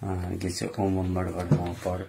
А,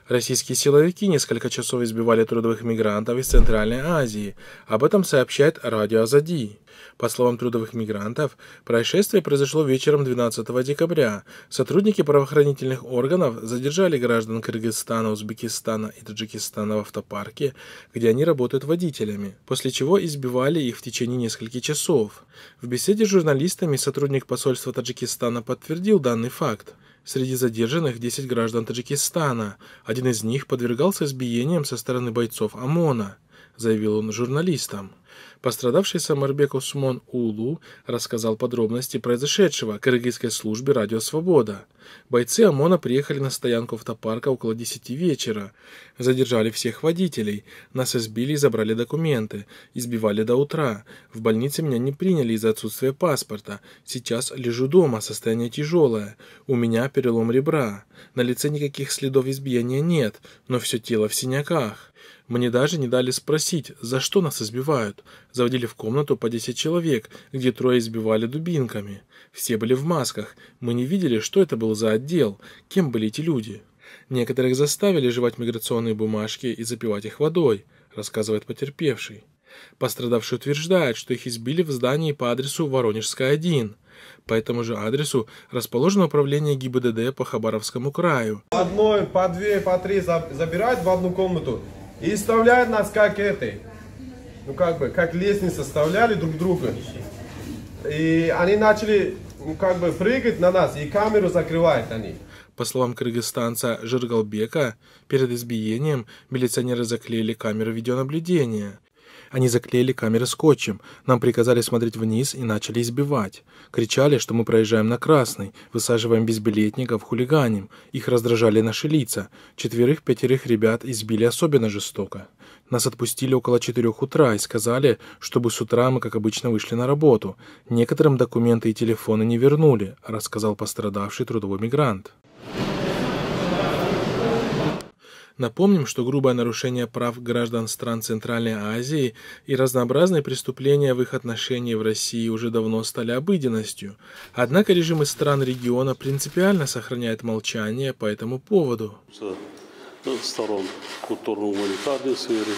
Российские силовики несколько часов избивали трудовых мигрантов из Центральной Азии. Об этом сообщает радио Азади. По словам трудовых мигрантов, происшествие произошло вечером 12 декабря. Сотрудники правоохранительных органов задержали граждан Кыргызстана, Узбекистана и Таджикистана в автопарке, где они работают водителями, после чего избивали их в течение нескольких часов. В беседе с журналистами сотрудник посольства Таджикистана подтвердил данный факт. Среди задержанных 10 граждан Таджикистана. Один из них подвергался избиениям со стороны бойцов ОМОНа, заявил он журналистам. Пострадавший Самарбек Усмон Улу рассказал подробности произошедшего кыргызской службе «Радио Свобода». Бойцы ОМОНа приехали на стоянку автопарка около 10 вечера. Задержали всех водителей. Нас избили и забрали документы. Избивали до утра. В больнице меня не приняли из-за отсутствия паспорта. Сейчас лежу дома, состояние тяжелое. У меня перелом ребра. На лице никаких следов избиения нет, но все тело в синяках. Мне даже не дали спросить, за что нас избивают. Заводили в комнату по десять человек, где трое избивали дубинками. Все были в масках. Мы не видели, что это был за отдел, кем были эти люди. Некоторых заставили жевать миграционные бумажки и запивать их водой, рассказывает потерпевший. Пострадавший утверждает, что их избили в здании по адресу Воронежская, 1. По этому же адресу расположено управление ГИБДД по Хабаровскому краю. По одной, по две, по три забирают в одну комнату и вставляют нас как этой ну как бы, как лестница составляли друг друга. И они начали, ну как бы, прыгать на нас, и камеру закрывают они. По словам кыргызстанца Жиргалбека, перед избиением милиционеры заклеили камеру видеонаблюдения – они заклеили камеры скотчем. Нам приказали смотреть вниз и начали избивать. Кричали, что мы проезжаем на красный, высаживаем безбилетников, хулиганим. Их раздражали наши лица. Четверых-пятерых ребят избили особенно жестоко. Нас отпустили около четырех утра и сказали, чтобы с утра мы, как обычно, вышли на работу. Некоторым документы и телефоны не вернули, рассказал пострадавший трудовой мигрант. Напомним, что грубое нарушение прав граждан стран Центральной Азии и разнообразные преступления в их отношении в России уже давно стали обыденностью. Однако режимы стран региона принципиально сохраняют молчание по этому поводу. Ну, сторон культурно-гуманитарной сферы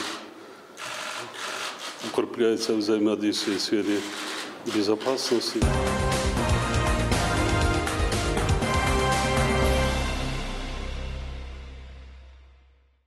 укрепляется взаимодействие в сфере безопасности.